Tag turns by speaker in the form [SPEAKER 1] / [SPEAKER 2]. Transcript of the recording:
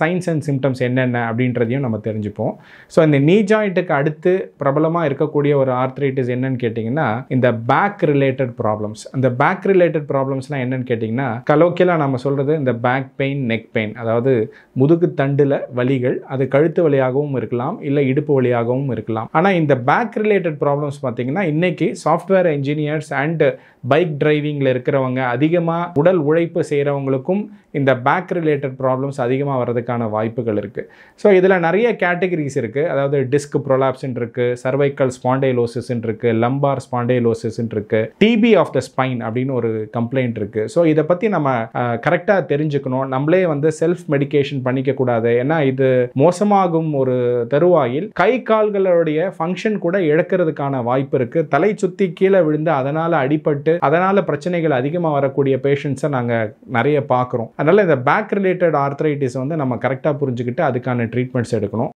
[SPEAKER 1] science and symptoms என்னென்ன அப்படின்றதையும் நம்ம தெரிஞ்சுப்போம் ஸோ இந்த நீ ஜாயிண்ட்டுக்கு அடுத்து பிரபலமாக இருக்கக்கூடிய ஒரு ஆர்த்ரைட்டிஸ் என்னன்னு கேட்டிங்கன்னா இந்த பேக் ரிலேட்டட் ப்ராப்ளம்ஸ் அந்த பேக் ரிலேட்டட் ப்ராப்ளம்ஸ்லாம் என்னென்னு கேட்டிங்கன்னா கலோக்கியலாக நம்ம சொல்கிறது இந்த பேக் பெயின் நெக் பெயின் அதாவது முதுகு தண்டில் வலிகள் அது கழுத்து வழியாகவும் இருக்கலாம் இல்லை இடுப்பு வழியாகவும் இருக்கலாம் ஆனால் இந்த பேக் ரிலேட்டட் ப்ராப்ளம்ஸ் பார்த்திங்கன்னா இன்றைக்கி சாஃப்ட்வேர் இன்ஜினியர்ஸ் அண்டு பைக் டிரைவிங்கில் இருக்கிறவங்க அதிகமாக உடல் உழைப்பு செய்கிறவங்களுக்கும் இந்த பேக் ரிலேட்டட் ப்ராப்ளம்ஸ் அதிகமாக வர்றதுக்கு வர்றதுக்கான வாய்ப்புகள் இருக்குது ஸோ இதில் நிறைய கேட்டகரிஸ் இருக்குது அதாவது டிஸ்க் ப்ரொலாப்ஸ்ன்னு இருக்குது சர்வைக்கல் ஸ்பாண்டைலோசிஸ்ன்னு இருக்குது லம்பார் ஸ்பாண்டைலோசிஸ்ன்னு இருக்குது டிபி ஆஃப் த ஸ்பைன் அப்படின்னு ஒரு கம்ப்ளைண்ட் இருக்குது ஸோ இதை பற்றி நம்ம கரெக்டாக தெரிஞ்சுக்கணும் நம்மளே வந்து செல்ஃப் மெடிக்கேஷன் பண்ணிக்க கூடாது ஏன்னா இது மோசமாகும் ஒரு தருவாயில் கை கால்களுடைய ஃபங்க்ஷன் கூட இழக்கிறதுக்கான வாய்ப்பு இருக்குது தலை சுற்றி கீழே விழுந்து அதனால் அடிபட்டு அதனால் பிரச்சனைகள் அதிகமாக வரக்கூடிய பேஷண்ட்ஸை நாங்கள் நிறைய பார்க்குறோம் அதனால் இந்த பேக் ரிலேட்டட் ஆர்த்ரைட்டிஸ் வந்து நம்ம கரெக்டாக புரிஞ்சுக்கிட்டு அதுக்கான ட்ரீட்மெண்ட்ஸ் எடுக்கணும்